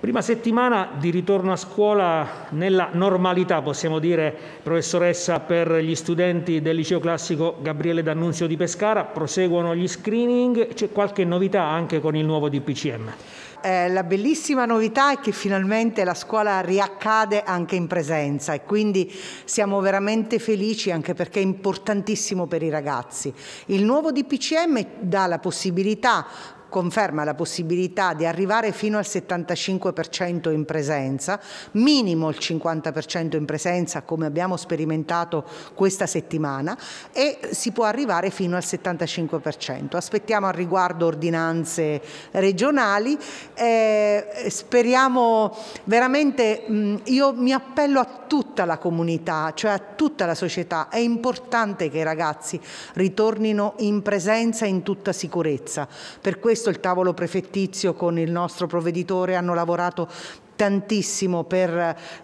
Prima settimana di ritorno a scuola nella normalità, possiamo dire, professoressa, per gli studenti del liceo classico Gabriele D'Annunzio di Pescara. Proseguono gli screening, c'è qualche novità anche con il nuovo DPCM. Eh, la bellissima novità è che finalmente la scuola riaccade anche in presenza e quindi siamo veramente felici anche perché è importantissimo per i ragazzi. Il nuovo DPCM dà la possibilità conferma la possibilità di arrivare fino al 75% in presenza, minimo il 50% in presenza come abbiamo sperimentato questa settimana e si può arrivare fino al 75%. Aspettiamo al riguardo ordinanze regionali, eh, speriamo veramente, mh, mm, io mi appello a tutta la comunità, cioè a tutta la società, è importante che i ragazzi ritornino in presenza in tutta sicurezza. Per questo questo il tavolo prefettizio con il nostro provveditore hanno lavorato tantissimo per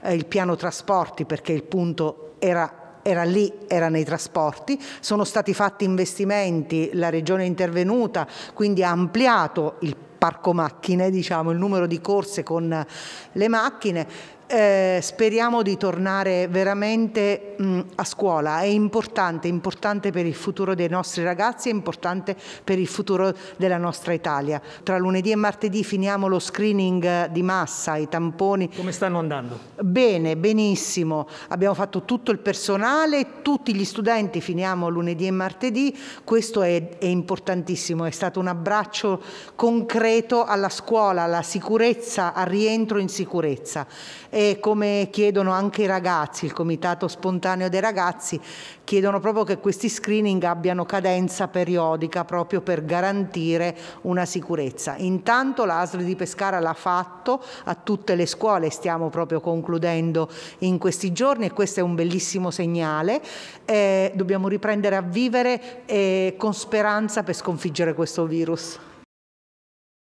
eh, il piano trasporti perché il punto era era lì, era nei trasporti, sono stati fatti investimenti, la regione è intervenuta, quindi ha ampliato il parco macchine, diciamo, il numero di corse con eh, le macchine, eh, speriamo di tornare veramente mh, a scuola, è importante, importante per il futuro dei nostri ragazzi, è importante per il futuro della nostra Italia. Tra lunedì e martedì finiamo lo screening di massa, i tamponi. Come stanno andando? Bene, benissimo, abbiamo fatto tutto il personale, tutti gli studenti finiamo lunedì e martedì, questo è, è importantissimo, è stato un abbraccio concreto alla scuola, alla sicurezza, al rientro in sicurezza e come chiedono anche i ragazzi, il comitato spontaneo dei ragazzi, chiedono proprio che questi screening abbiano cadenza periodica proprio per garantire una sicurezza. Intanto l'ASL di Pescara l'ha fatto a tutte le scuole, stiamo proprio concludendo in questi giorni e questo è un bellissimo segnale. Eh, dobbiamo riprendere a vivere eh, con speranza per sconfiggere questo virus.